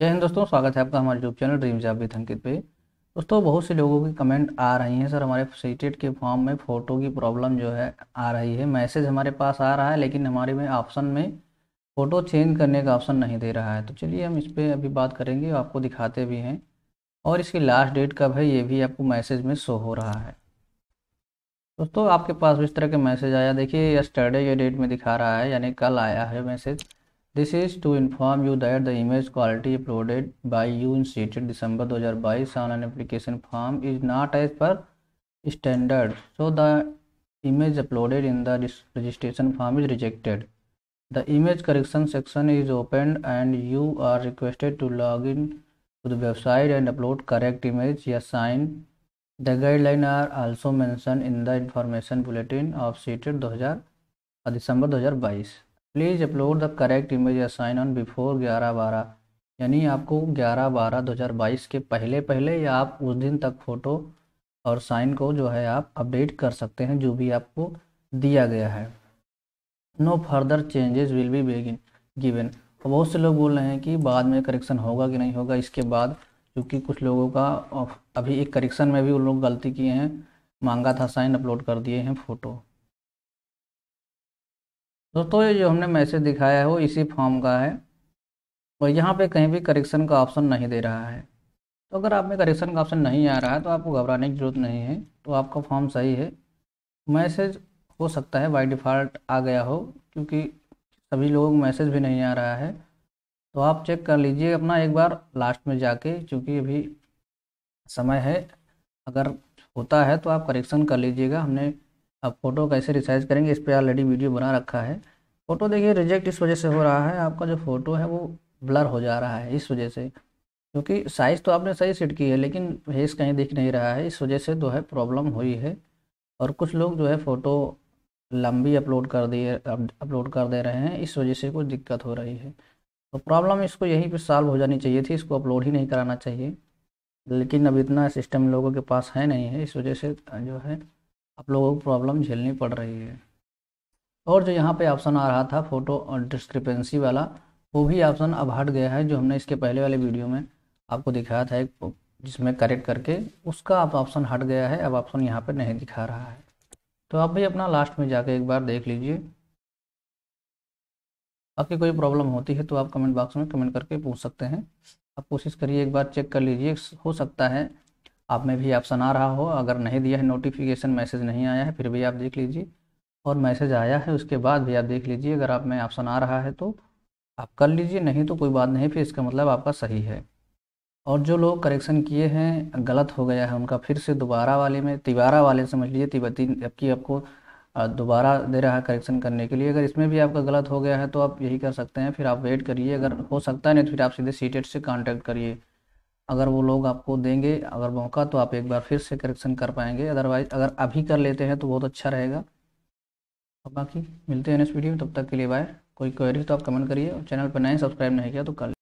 जय हिंद दोस्तों स्वागत है आपका हमारे YouTube channel dream job with Ankit पे दोस्तों बहुत से लोगों की कमेंट आ रही हैं सर हमारे सीटेट के फॉर्म में फ़ोटो की प्रॉब्लम जो है आ रही है मैसेज हमारे पास आ रहा है लेकिन हमारे में ऑप्शन में फ़ोटो चेंज करने का ऑप्शन नहीं दे रहा है तो चलिए हम इस पर अभी बात करेंगे आपको दिखाते भी हैं और इसकी लास्ट डेट कब है ये भी आपको मैसेज में शो हो रहा है दोस्तों आपके पास इस तरह के मैसेज आया देखिए यस्टरडे स्टर्डे डेट में दिखा रहा है यानी कल आया है message This is to inform you that the image quality uploaded by you in seated December 2022 online application form is not as per standard. So the image uploaded in the registration form is rejected. The image correction section is opened and you are requested to log in to the website and upload correct image assigned. sign. The guidelines are also mentioned in the information bulletin of stated 2000 uh, December 2022. Please upload the correct image या sign on before ग्यारह बारह यानी आपको ग्यारह बारह दो हज़ार बाईस के पहले पहले या आप उस दिन तक फ़ोटो और साइन को जो है आप अपडेट कर सकते हैं जो भी आपको दिया गया है no further changes will be बेगिन गिवेन बहुत से लोग बोल रहे हैं कि बाद में करेक्शन होगा कि नहीं होगा इसके बाद क्योंकि कुछ लोगों का अभी एक करेक्शन में भी उन लोग गलती किए हैं मांगा था साइन अपलोड कर दिए हैं फ़ोटो दोस्तों ये जो हमने मैसेज दिखाया है वो इसी फॉर्म का है और यहाँ पे कहीं भी करेक्शन का ऑप्शन नहीं दे रहा है तो अगर आप में करेक्शन का ऑप्शन नहीं आ रहा है तो आपको घबराने की ज़रूरत नहीं है तो आपका फॉर्म सही है मैसेज हो सकता है बाई डिफ़ॉल्ट आ गया हो क्योंकि सभी लोगों को मैसेज भी नहीं आ रहा है तो आप चेक कर लीजिए अपना एक बार लास्ट में जाके क्योंकि अभी समय है अगर होता है तो आप करेक्शन कर लीजिएगा हमने आप फ़ोटो कैसे रिसाइज करेंगे इस पर ऑलरेडी वीडियो बना रखा है फ़ोटो देखिए रिजेक्ट इस वजह से हो रहा है आपका जो फ़ोटो है वो ब्लर हो जा रहा है इस वजह से क्योंकि साइज़ तो आपने सही सेट की है लेकिन फेस कहीं दिख नहीं रहा है इस वजह से जो है प्रॉब्लम हुई है और कुछ लोग जो है फ़ोटो लंबी अपलोड कर दिए अपलोड कर दे रहे हैं इस वजह से कुछ दिक्कत हो रही है तो प्रॉब्लम इसको यहीं पे सॉल्व हो जानी चाहिए थी इसको अपलोड ही नहीं कराना चाहिए लेकिन अब इतना सिस्टम लोगों के पास है नहीं है इस वजह से जो है आप लोगों को प्रॉब्लम झेलनी पड़ रही है और जो यहाँ पे ऑप्शन आ रहा था फ़ोटो और डिस्क्रिपेंसी वाला वो भी ऑप्शन अब हट गया है जो हमने इसके पहले वाले वीडियो में आपको दिखाया था एक जिसमें करेक्ट करके उसका अब ऑप्शन हट गया है अब ऑप्शन यहाँ पर नहीं दिखा रहा है तो आप भी अपना लास्ट में जाके एक बार देख लीजिए आपकी कोई प्रॉब्लम होती है तो आप कमेंट बॉक्स में कमेंट करके पूछ सकते हैं आप कोशिश करिए एक बार चेक कर लीजिए हो सकता है आप में भी ऑप्शन आ रहा हो अगर नहीं दिया है नोटिफिकेशन मैसेज नहीं आया है फिर भी आप देख लीजिए और मैसेज आया है उसके बाद भी आप देख लीजिए अगर आप में ऑप्शन आ रहा है तो आप कर लीजिए नहीं तो कोई बात नहीं फिर इसका मतलब आपका सही है और जो लोग करेक्शन किए हैं गलत हो गया है उनका फिर से दोबारा वाले में तिबारा वाले समझ लीजिए तिबती जबकि आपको दोबारा दे रहा है करेक्शन करने के लिए अगर इसमें भी आपका गलत हो गया है तो आप यही कर सकते हैं फिर आप वेट करिए अगर हो सकता है नहीं तो फिर आप सीधे सीटेट e से कांटेक्ट करिए अगर वो लोग आपको देंगे अगर मौका तो आप एक बार फिर से करेक्शन कर पाएंगे अदरवाइज अगर अभी कर लेते हैं तो बहुत अच्छा रहेगा और बाकी मिलते हैं नेक्स्ट वीडियो में तब तक के लिए बाय कोई क्वेरी तो आप कमेंट करिए और चैनल पर नए सब्सक्राइब नहीं किया तो कर